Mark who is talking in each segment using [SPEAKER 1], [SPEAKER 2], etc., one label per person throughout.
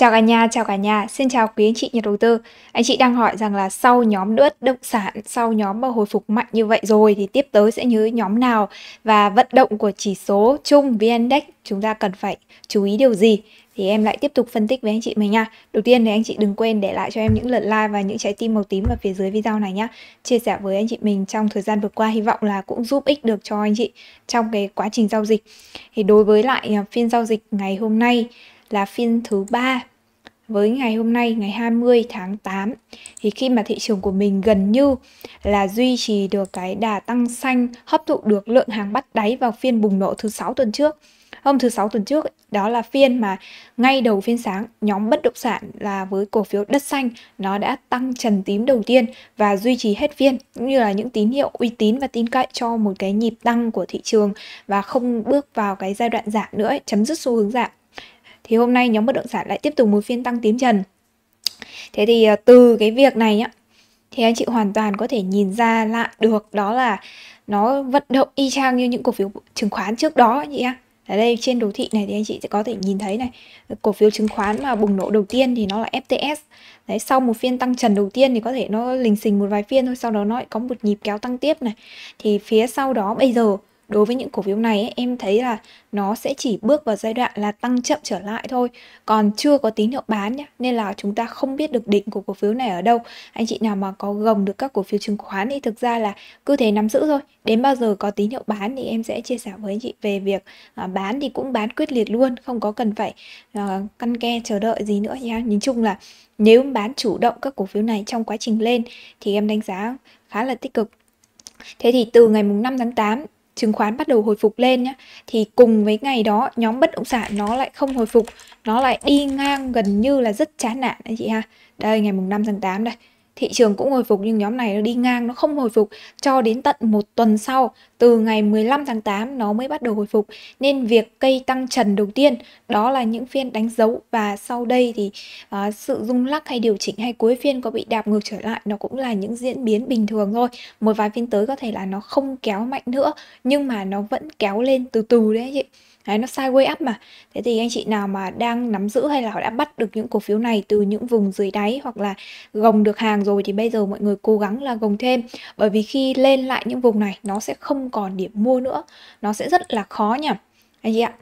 [SPEAKER 1] Chào cả nhà, chào cả nhà. Xin chào quý anh chị nhà đầu tư. Anh chị đang hỏi rằng là sau nhóm đất động sản, sau nhóm mà hồi phục mạnh như vậy rồi thì tiếp tới sẽ nhớ nhóm nào và vận động của chỉ số chung VN Index chúng ta cần phải chú ý điều gì? Thì em lại tiếp tục phân tích với anh chị mình nha. Đầu tiên thì anh chị đừng quên để lại cho em những lượt like và những trái tim màu tím ở phía dưới video này nhá. Chia sẻ với anh chị mình trong thời gian vừa qua hy vọng là cũng giúp ích được cho anh chị trong cái quá trình giao dịch. Thì đối với lại à, phiên giao dịch ngày hôm nay là phiên thứ ba với ngày hôm nay ngày 20 tháng 8 thì khi mà thị trường của mình gần như là duy trì được cái đà tăng xanh hấp thụ được lượng hàng bắt đáy vào phiên bùng nổ thứ sáu tuần trước hôm thứ sáu tuần trước đó là phiên mà ngay đầu phiên sáng nhóm bất động sản là với cổ phiếu đất xanh nó đã tăng trần tím đầu tiên và duy trì hết phiên cũng như là những tín hiệu uy tín và tin cậy cho một cái nhịp tăng của thị trường và không bước vào cái giai đoạn giảm nữa chấm dứt xu hướng giảm thì hôm nay nhóm bất động sản lại tiếp tục một phiên tăng tím trần. Thế thì ờ, từ cái việc này nhá, thì anh chị hoàn toàn có thể nhìn ra lại được đó là nó vận động y chang như những cổ phiếu chứng khoán trước đó anh chị ạ. Ở đây trên đồ thị này thì anh chị sẽ có thể nhìn thấy này, cổ phiếu chứng khoán mà bùng nổ đầu tiên thì nó là FTS. Đấy, sau một phiên tăng trần đầu tiên thì có thể nó lình xình một vài phiên thôi, sau đó nó lại có một nhịp kéo tăng tiếp này. Thì phía sau đó bây giờ đối với những cổ phiếu này em thấy là nó sẽ chỉ bước vào giai đoạn là tăng chậm trở lại thôi còn chưa có tín hiệu bán nhá nên là chúng ta không biết được định của cổ phiếu này ở đâu anh chị nào mà có gồng được các cổ phiếu chứng khoán thì thực ra là cứ thế nắm giữ thôi đến bao giờ có tín hiệu bán thì em sẽ chia sẻ với anh chị về việc à, bán thì cũng bán quyết liệt luôn không có cần phải à, căn ke chờ đợi gì nữa nhá nhìn chung là nếu bán chủ động các cổ phiếu này trong quá trình lên thì em đánh giá khá là tích cực Thế thì từ ngày mùng 5 tháng 8 chứng khoán bắt đầu hồi phục lên nhá thì cùng với ngày đó nhóm bất động sản nó lại không hồi phục nó lại đi ngang gần như là rất chán nản anh chị ha đây ngày mùng 5 tháng 8 đây thị trường cũng hồi phục nhưng nhóm này nó đi ngang nó không hồi phục cho đến tận một tuần sau từ ngày 15 tháng 8 nó mới bắt đầu hồi phục nên việc cây tăng trần đầu tiên đó là những phiên đánh dấu và sau đây thì uh, sự rung lắc hay điều chỉnh hay cuối phiên có bị đạp ngược trở lại nó cũng là những diễn biến bình thường thôi một vài phiên tới có thể là nó không kéo mạnh nữa nhưng mà nó vẫn kéo lên từ từ đấy chị Đấy, nó sideways up mà. Thế thì anh chị nào mà đang nắm giữ hay là họ đã bắt được những cổ phiếu này từ những vùng dưới đáy hoặc là gồng được hàng rồi thì bây giờ mọi người cố gắng là gồng thêm bởi vì khi lên lại những vùng này nó sẽ không còn điểm mua nữa. Nó sẽ rất là khó nhỉ. Anh chị ạ.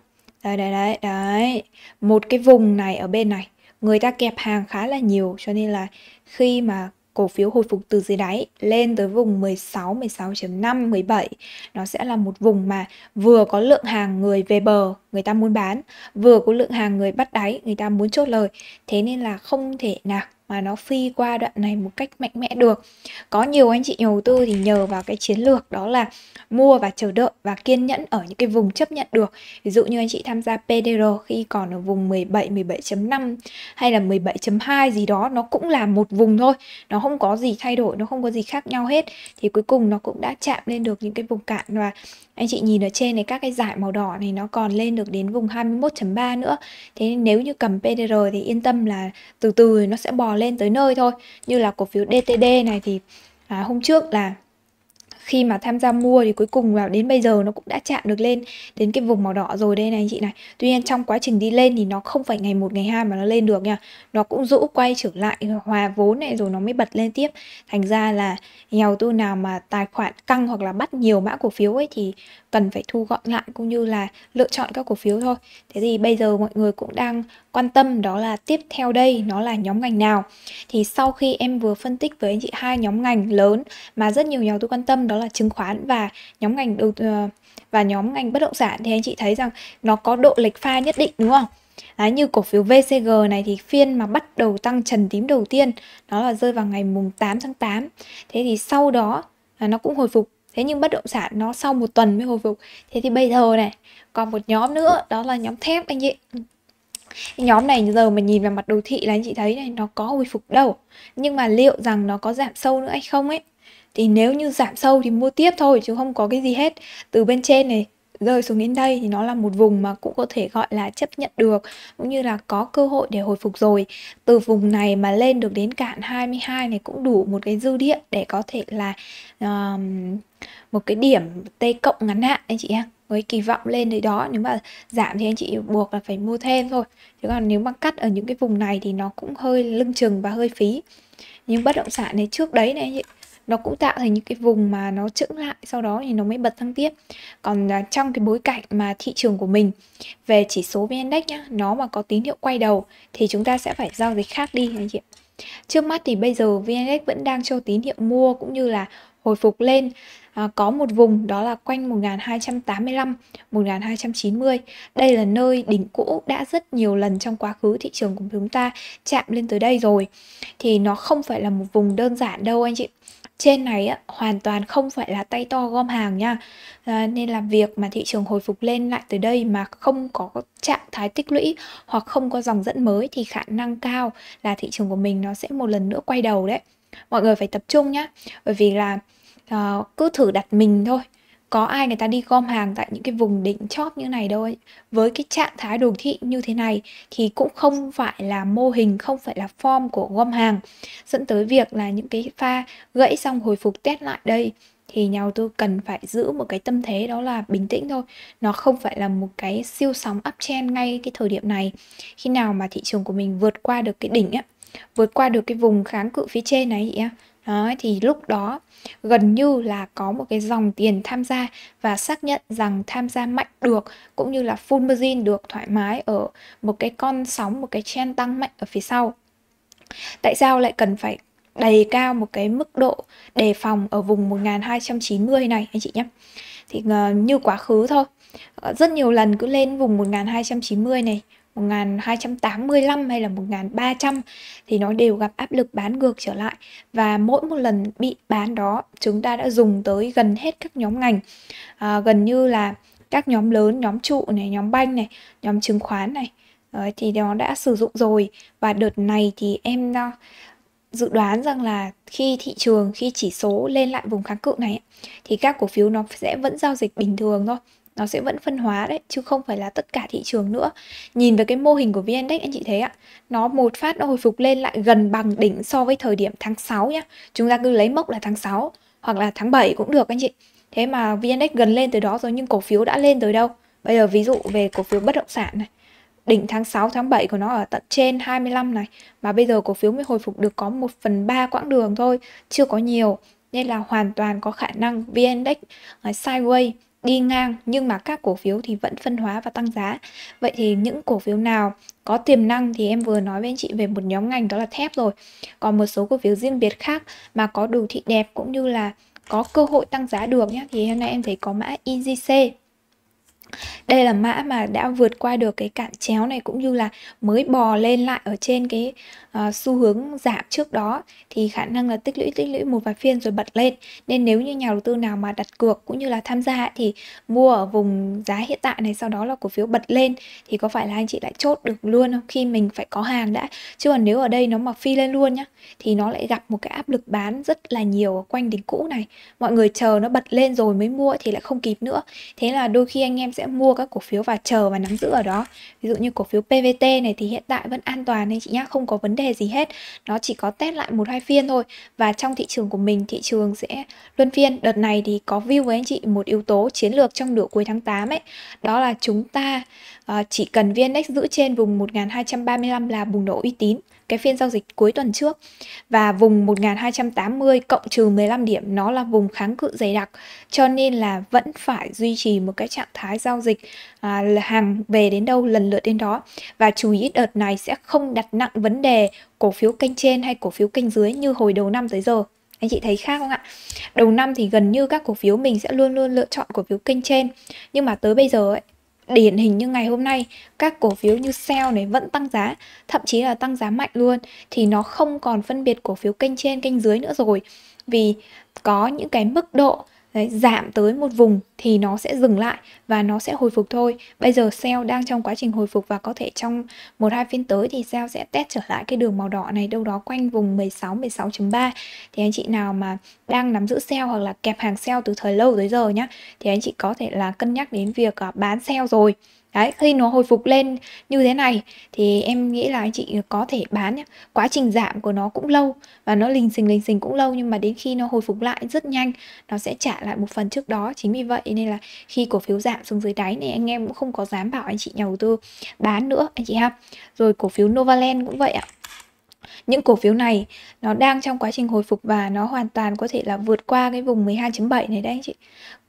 [SPEAKER 1] Đấy đấy đấy, đấy. Một cái vùng này ở bên này, người ta kẹp hàng khá là nhiều cho nên là khi mà cổ phiếu hồi phục từ dưới đáy lên tới vùng 16, 16.5, 17 nó sẽ là một vùng mà vừa có lượng hàng người về bờ người ta muốn bán vừa có lượng hàng người bắt đáy người ta muốn chốt lời thế nên là không thể nào mà nó phi qua đoạn này một cách mạnh mẽ được. Có nhiều anh chị nhà đầu tư thì nhờ vào cái chiến lược đó là mua và chờ đợi và kiên nhẫn ở những cái vùng chấp nhận được. Ví dụ như anh chị tham gia PDR khi còn ở vùng 17, 17.5 hay là 17.2 gì đó nó cũng là một vùng thôi. Nó không có gì thay đổi, nó không có gì khác nhau hết. Thì cuối cùng nó cũng đã chạm lên được những cái vùng cạn và anh chị nhìn ở trên này các cái dải màu đỏ này nó còn lên được đến vùng 21.3 nữa. Thế nên nếu như cầm PDR thì yên tâm là từ từ nó sẽ bò lên lên tới nơi thôi như là cổ phiếu DTD này thì à, hôm trước là khi mà tham gia mua thì cuối cùng vào đến bây giờ nó cũng đã chạm được lên đến cái vùng màu đỏ rồi đây này anh chị này tuy nhiên trong quá trình đi lên thì nó không phải ngày một ngày hai mà nó lên được nha nó cũng rũ quay trở lại hòa vốn này rồi nó mới bật lên tiếp thành ra là nhà đầu tư nào mà tài khoản căng hoặc là bắt nhiều mã cổ phiếu ấy thì cần phải thu gọn lại cũng như là lựa chọn các cổ phiếu thôi. Thế thì bây giờ mọi người cũng đang quan tâm đó là tiếp theo đây nó là nhóm ngành nào. Thì sau khi em vừa phân tích với anh chị hai nhóm ngành lớn mà rất nhiều nhà đầu tư quan tâm đó là chứng khoán và nhóm ngành đầu ờ, và nhóm ngành bất động sản thì anh chị thấy rằng nó có độ lệch pha nhất định đúng không? Đấy, như cổ phiếu VCG này thì phiên mà bắt đầu tăng trần tím đầu tiên nó là rơi vào ngày mùng 8 tháng 8. Thế thì sau đó là nó cũng hồi phục thế nhưng bất động sản nó sau một tuần mới hồi phục thế thì bây giờ này còn một nhóm nữa đó là nhóm thép anh chị nhóm này giờ mà nhìn vào mặt đồ thị là anh chị thấy này nó có hồi phục đâu nhưng mà liệu rằng nó có giảm sâu nữa hay không ấy thì nếu như giảm sâu thì mua tiếp thôi chứ không có cái gì hết từ bên trên này rơi xuống đến đây thì nó là một vùng mà cũng có thể gọi là chấp nhận được cũng như là có cơ hội để hồi phục rồi từ vùng này mà lên được đến cạn 22 này cũng đủ một cái dư địa để có thể là um, một cái điểm T cộng ngắn hạn anh chị em với kỳ vọng lên đấy đó nếu mà giảm thì anh chị buộc là phải mua thêm thôi chứ còn nếu mà cắt ở những cái vùng này thì nó cũng hơi lưng chừng và hơi phí nhưng bất động sản này trước đấy này anh chị nó cũng tạo thành những cái vùng mà nó chững lại sau đó thì nó mới bật tăng tiếp còn à, trong cái bối cảnh mà thị trường của mình về chỉ số vn index nhá nó mà có tín hiệu quay đầu thì chúng ta sẽ phải giao dịch khác đi anh chị trước mắt thì bây giờ vn index vẫn đang cho tín hiệu mua cũng như là hồi phục lên à, có một vùng đó là quanh 1285 1290 đây là nơi đỉnh cũ đã rất nhiều lần trong quá khứ thị trường của chúng ta chạm lên tới đây rồi thì nó không phải là một vùng đơn giản đâu anh chị trên này hoàn toàn không phải là tay to gom hàng nha ờ, nên là việc mà thị trường hồi phục lên lại từ đây mà không có trạng thái tích lũy hoặc không có dòng dẫn mới thì khả năng cao là thị trường của mình nó sẽ một lần nữa quay đầu đấy mọi người phải tập trung nhá bởi vì là ờ, cứ thử đặt mình thôi có ai người ta đi gom hàng tại những cái vùng đỉnh chóp như này đâu ấy. Với cái trạng thái đồ thị như thế này thì cũng không phải là mô hình, không phải là form của gom hàng dẫn tới việc là những cái pha gãy xong hồi phục test lại đây thì nhà đầu tư cần phải giữ một cái tâm thế đó là bình tĩnh thôi nó không phải là một cái siêu sóng uptrend ngay cái thời điểm này khi nào mà thị trường của mình vượt qua được cái đỉnh á vượt qua được cái vùng kháng cự phía trên này á đó, thì lúc đó gần như là có một cái dòng tiền tham gia và xác nhận rằng tham gia mạnh được cũng như là full margin được thoải mái ở một cái con sóng, một cái trend tăng mạnh ở phía sau. Tại sao lại cần phải đầy cao một cái mức độ đề phòng ở vùng 1290 này anh chị nhé? Thì ờ, như quá khứ thôi, ờ, rất nhiều lần cứ lên vùng 1290 này 1285 hay là 1300 thì nó đều gặp áp lực bán ngược trở lại và mỗi một lần bị bán đó chúng ta đã dùng tới gần hết các nhóm ngành à, gần như là các nhóm lớn nhóm trụ này nhóm banh này nhóm chứng khoán này Đấy, thì nó đã sử dụng rồi và đợt này thì em ờ, dự đoán rằng là khi thị trường khi chỉ số lên lại vùng kháng cự này thì các cổ phiếu nó sẽ vẫn giao dịch bình thường thôi nó sẽ vẫn phân hóa đấy chứ không phải là tất cả thị trường nữa nhìn về cái mô hình của vn anh chị thấy ạ nó một phát nó hồi phục lên lại gần bằng đỉnh so với thời điểm tháng 6 nhá chúng ta cứ lấy mốc là tháng 6 hoặc là tháng 7 cũng được anh chị thế mà vn gần lên tới đó rồi nhưng cổ phiếu đã lên tới đâu bây giờ ví dụ về cổ phiếu bất động sản này đỉnh tháng 6, tháng 7 của nó ở tận trên 25 này mà bây giờ cổ phiếu mới hồi phục được có 1 phần 3 quãng đường thôi chưa có nhiều nên là hoàn toàn có khả năng VN Index à, sideways đi ngang nhưng mà các cổ phiếu thì vẫn phân hóa và tăng giá. Vậy thì những cổ phiếu nào có tiềm năng thì em vừa nói với anh chị về một nhóm ngành đó là thép rồi. Còn một số cổ phiếu riêng biệt khác mà có đồ thị đẹp cũng như là có cơ hội tăng giá được nhé thì hôm nay em thấy có mã EGC đây là mã mà đã vượt qua được cái cạn chéo này cũng như là mới bò lên lại ở trên cái uh, xu hướng giảm trước đó thì khả năng là tích lũy tích lũy một vài phiên rồi bật lên. Nên nếu như nhà đầu tư nào mà đặt cược cũng như là tham gia thì mua ở vùng giá hiện tại này sau đó là cổ phiếu bật lên thì có phải là anh chị lại chốt được luôn không khi mình phải có hàng đã. Chứ còn nếu ở đây nó mà phi lên luôn nhá thì nó lại gặp một cái áp lực bán rất là nhiều ở quanh đỉnh cũ này. Mọi người chờ nó bật lên rồi mới mua thì lại không kịp nữa. Thế là đôi khi anh em sẽ mua các cổ phiếu và chờ và nắm giữ ở đó ví dụ như cổ phiếu PVT này thì hiện tại vẫn an toàn nên chị nhá không có vấn đề gì hết nó chỉ có test lại một hai phiên thôi và trong thị trường của mình thị trường sẽ luân phiên đợt này thì có view với anh chị một yếu tố chiến lược trong nửa cuối tháng 8 ấy đó là chúng ta Ờ, chỉ cần VNX giữ trên vùng 1235 là bùng nổ uy tín cái phiên giao dịch cuối tuần trước và vùng 1280 cộng trừ 15 điểm nó là vùng kháng cự dày đặc cho nên là vẫn phải duy trì một cái trạng thái giao dịch à, hàng về đến đâu lần lượt đến đó và chú ý đợt này sẽ không đặt nặng vấn đề cổ phiếu kênh trên hay cổ phiếu kênh dưới như hồi đầu năm tới giờ anh chị thấy khác không ạ? Đầu năm thì gần như các cổ phiếu mình sẽ luôn luôn lựa chọn cổ phiếu kênh trên Nhưng mà tới bây giờ ấy, điển hình như ngày hôm nay các cổ phiếu như sell này vẫn tăng giá thậm chí là tăng giá mạnh luôn thì nó không còn phân biệt cổ phiếu kênh trên kênh dưới nữa rồi vì có những cái mức độ Đấy, giảm tới một vùng thì nó sẽ dừng lại và nó sẽ hồi phục thôi. Bây giờ sell đang trong quá trình hồi phục và có thể trong một hai phiên tới thì sell sẽ test trở lại cái đường màu đỏ này đâu đó quanh vùng 16 16.3. Thì anh chị nào mà đang nắm giữ sell hoặc là kẹp hàng sell từ thời lâu tới giờ nhá thì anh chị có thể là cân nhắc đến việc à, bán sell rồi. Đấy, khi nó hồi phục lên như thế này thì em nghĩ là anh chị có thể bán nhé. Quá trình giảm của nó cũng lâu và nó lình xình lình xình cũng lâu nhưng mà đến khi nó hồi phục lại rất nhanh, nó sẽ trả lại một phần trước đó. Chính vì vậy nên là khi cổ phiếu giảm xuống dưới đáy này anh em cũng không có dám bảo anh chị nhà đầu tư bán nữa anh chị ha. Rồi cổ phiếu Novaland cũng vậy ạ những cổ phiếu này nó đang trong quá trình hồi phục và nó hoàn toàn có thể là vượt qua cái vùng 12.7 này đấy anh chị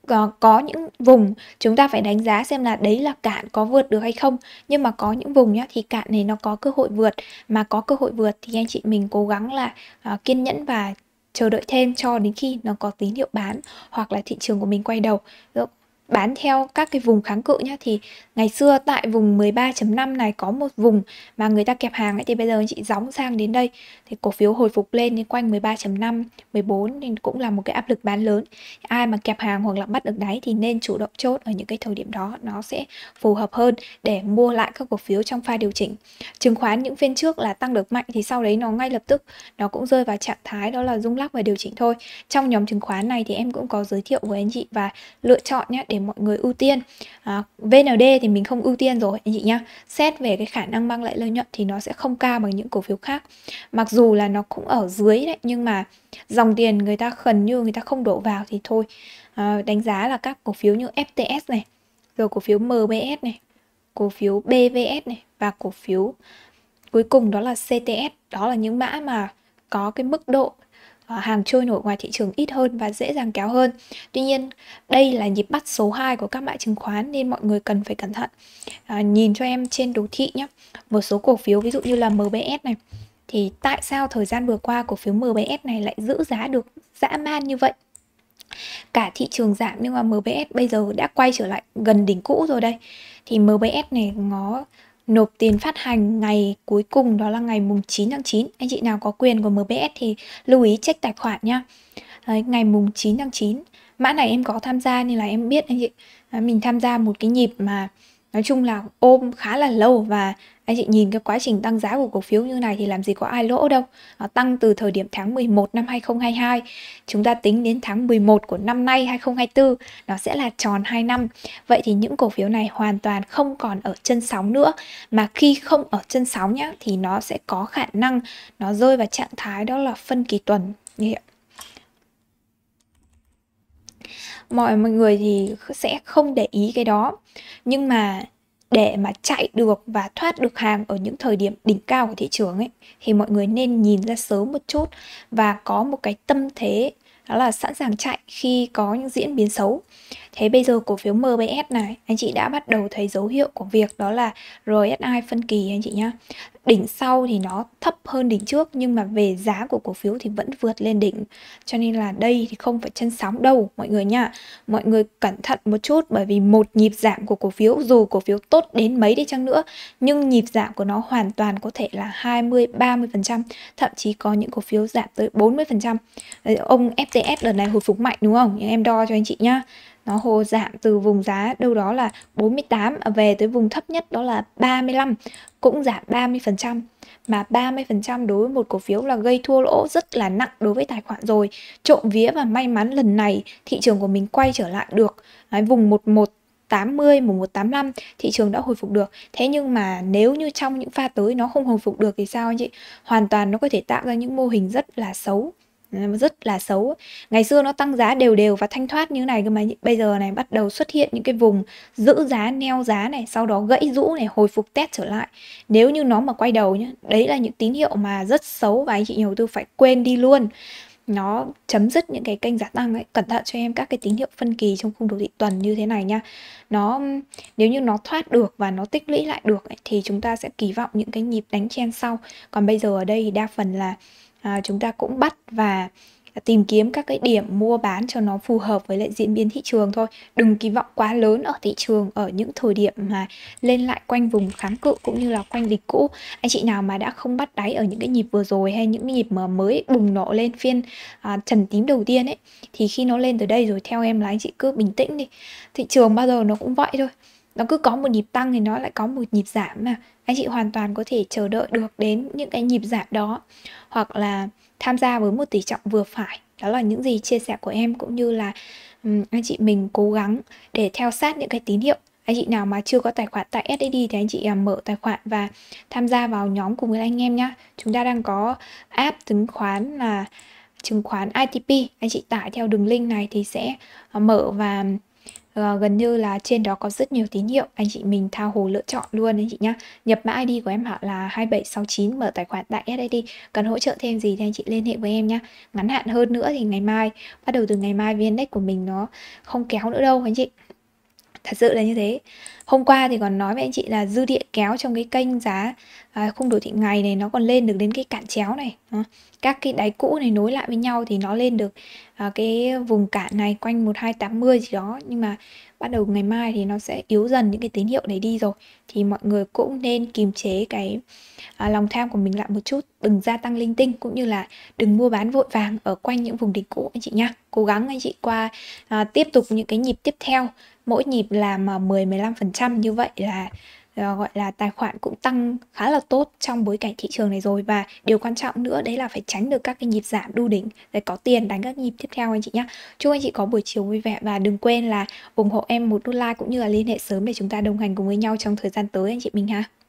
[SPEAKER 1] có, có những vùng chúng ta phải đánh giá xem là đấy là cạn có vượt được hay không nhưng mà có những vùng nhá thì cạn này nó có cơ hội vượt mà có cơ hội vượt thì anh chị mình cố gắng là uh, kiên nhẫn và chờ đợi thêm cho đến khi nó có tín hiệu bán hoặc là thị trường của mình quay đầu bán theo các cái vùng kháng cự nhá thì ngày xưa tại vùng 13.5 này có một vùng mà người ta kẹp hàng ấy thì bây giờ chị gióng sang đến đây thì cổ phiếu hồi phục lên đến quanh 13.5, 14 nên cũng là một cái áp lực bán lớn. Ai mà kẹp hàng hoặc là bắt được đáy thì nên chủ động chốt ở những cái thời điểm đó nó sẽ phù hợp hơn để mua lại các cổ phiếu trong pha điều chỉnh. Chứng khoán những phiên trước là tăng được mạnh thì sau đấy nó ngay lập tức nó cũng rơi vào trạng thái đó là rung lắc và điều chỉnh thôi. Trong nhóm chứng khoán này thì em cũng có giới thiệu với anh chị và lựa chọn nhé để để mọi người ưu tiên à, VND thì mình không ưu tiên rồi anh chị nhá xét về cái khả năng mang lại lợi nhuận thì nó sẽ không cao bằng những cổ phiếu khác mặc dù là nó cũng ở dưới đấy nhưng mà dòng tiền người ta khẩn như người ta không đổ vào thì thôi à, đánh giá là các cổ phiếu như FTS này rồi cổ phiếu MBS này cổ phiếu BVS này và cổ phiếu cuối cùng đó là CTS đó là những mã mà có cái mức độ Ờ, hàng trôi nổi ngoài thị trường ít hơn và dễ dàng kéo hơn. Tuy nhiên, đây là nhịp bắt số 2 của các mã chứng khoán nên mọi người cần phải cẩn thận. À, nhìn cho em trên đồ thị nhé. Một số cổ phiếu ví dụ như là MBS này thì tại sao thời gian vừa qua cổ phiếu MBS này lại giữ giá được dã man như vậy? Cả thị trường giảm nhưng mà MBS bây giờ đã quay trở lại gần đỉnh cũ rồi đây. Thì MBS này nó nộp tiền phát hành ngày cuối cùng đó là ngày mùng 9 tháng 9. Anh chị nào có quyền của MBS thì lưu ý check tài khoản nhá. Đấy, ngày mùng 9 tháng 9. Mã này em có tham gia nên là em biết anh chị. Đấy, mình tham gia một cái nhịp mà nói chung là ôm khá là lâu và anh chị nhìn cái quá trình tăng giá của cổ phiếu như này thì làm gì có ai lỗ đâu nó tăng từ thời điểm tháng 11 năm 2022 chúng ta tính đến tháng 11 của năm nay 2024 nó sẽ là tròn 2 năm vậy thì những cổ phiếu này hoàn toàn không còn ở chân sóng nữa mà khi không ở chân sóng nhá thì nó sẽ có khả năng nó rơi vào trạng thái đó là phân kỳ tuần mọi mọi người thì sẽ không để ý cái đó nhưng mà để mà chạy được và thoát được hàng ở những thời điểm đỉnh cao của thị trường ấy thì mọi người nên nhìn ra sớm một chút và có một cái tâm thế đó là sẵn sàng chạy khi có những diễn biến xấu. Thế bây giờ cổ phiếu MBS này anh chị đã bắt đầu thấy dấu hiệu của việc đó là RSI phân kỳ anh chị nhá đỉnh sau thì nó thấp hơn đỉnh trước nhưng mà về giá của cổ phiếu thì vẫn vượt lên đỉnh cho nên là đây thì không phải chân sóng đâu mọi người nha mọi người cẩn thận một chút bởi vì một nhịp giảm của cổ phiếu dù cổ phiếu tốt đến mấy đi chăng nữa nhưng nhịp giảm của nó hoàn toàn có thể là 20 30 thậm chí có những cổ phiếu giảm tới 40 ờ, ông FTS đợt này hồi phục mạnh đúng không nhưng em đo cho anh chị nhá nó hồ giảm từ vùng giá đâu đó là 48 à, về tới vùng thấp nhất đó là 35 cũng giảm 30% mà 30% đối với một cổ phiếu là gây thua lỗ rất là nặng đối với tài khoản rồi trộm vía và may mắn lần này thị trường của mình quay trở lại được Đấy, vùng 11 80, 1185 thị trường đã hồi phục được. Thế nhưng mà nếu như trong những pha tới nó không hồi phục được thì sao anh chị? Hoàn toàn nó có thể tạo ra những mô hình rất là xấu. Ờ, rất là xấu. Ngày xưa nó tăng giá đều đều và thanh thoát như này cơ mà bây giờ này bắt đầu xuất hiện những cái vùng giữ giá, neo giá này, sau đó gãy rũ này, hồi phục test trở lại. Nếu như nó mà quay đầu nhé, đấy là những tín hiệu mà rất xấu và anh chị nhiều đầu tư phải quên đi luôn. Nó chấm dứt những cái kênh giá tăng ấy, cẩn thận cho em các cái tín hiệu phân kỳ trong khung đồ thị tuần như thế này nha. Nó nếu như nó thoát được và nó tích lũy lại được ấy, thì chúng ta sẽ kỳ vọng những cái nhịp đánh chen sau. Còn bây giờ ở đây đa phần là À, chúng ta cũng bắt và tìm kiếm các cái điểm mua bán cho nó phù hợp với lại diễn biến thị trường thôi đừng kỳ vọng quá lớn ở thị trường ở những thời điểm mà lên lại quanh vùng kháng cự cũng như là quanh địch cũ anh chị nào mà đã không bắt đáy ở những cái nhịp vừa rồi hay những nhịp mà mới bùng nổ lên phiên à, trần tím đầu tiên ấy thì khi nó lên tới đây rồi theo em là anh chị cứ bình tĩnh đi thị trường bao giờ nó cũng vậy thôi nó cứ có một nhịp tăng thì nó lại có một nhịp giảm mà anh chị hoàn toàn có thể chờ đợi được đến những cái nhịp giảm đó hoặc là tham gia với một tỷ trọng vừa phải đó là những gì chia sẻ của em cũng như là um, anh chị mình cố gắng để theo sát những cái tín hiệu anh chị nào mà chưa có tài khoản tại SSD thì anh chị à, mở tài khoản và tham gia vào nhóm cùng với anh em nhá chúng ta đang có app chứng khoán là chứng khoán ITP anh chị tải theo đường link này thì sẽ à, mở và Ờ, gần như là trên đó có rất nhiều tín hiệu anh chị mình tha hồ lựa chọn luôn anh chị nhá nhập mã ID của em họ là 2769 mở tài khoản tại SID cần hỗ trợ thêm gì thì anh chị liên hệ với em nhá ngắn hạn hơn nữa thì ngày mai bắt đầu từ ngày mai VNX của mình nó không kéo nữa đâu anh chị thật sự là như thế hôm qua thì còn nói với anh chị là dư địa kéo trong cái kênh giá à, khung đồ thị ngày này nó còn lên được đến cái cạn chéo này à, các cái đáy cũ này nối lại với nhau thì nó lên được à, cái vùng cạn này quanh 1280 gì đó nhưng mà bắt đầu ngày mai thì nó sẽ yếu dần những cái tín hiệu đấy đi rồi thì mọi người cũng nên kiềm chế cái à, lòng tham của mình lại một chút đừng gia tăng linh tinh cũng như là đừng mua bán vội vàng ở quanh những vùng đỉnh cũ anh chị nhá cố gắng anh chị qua à, tiếp tục những cái nhịp tiếp theo mỗi nhịp làm mà 10 15% như vậy là à, gọi là tài khoản cũng tăng khá là tốt trong bối cảnh thị trường này rồi và điều quan trọng nữa đấy là phải tránh được các cái nhịp giảm đu đỉnh để có tiền đánh các nhịp tiếp theo anh chị nhé chúc anh chị có buổi chiều vui vẻ và đừng quên là ủng hộ em một đô la cũng như là liên hệ sớm để chúng ta đồng hành cùng với nhau trong thời gian tới anh chị mình ha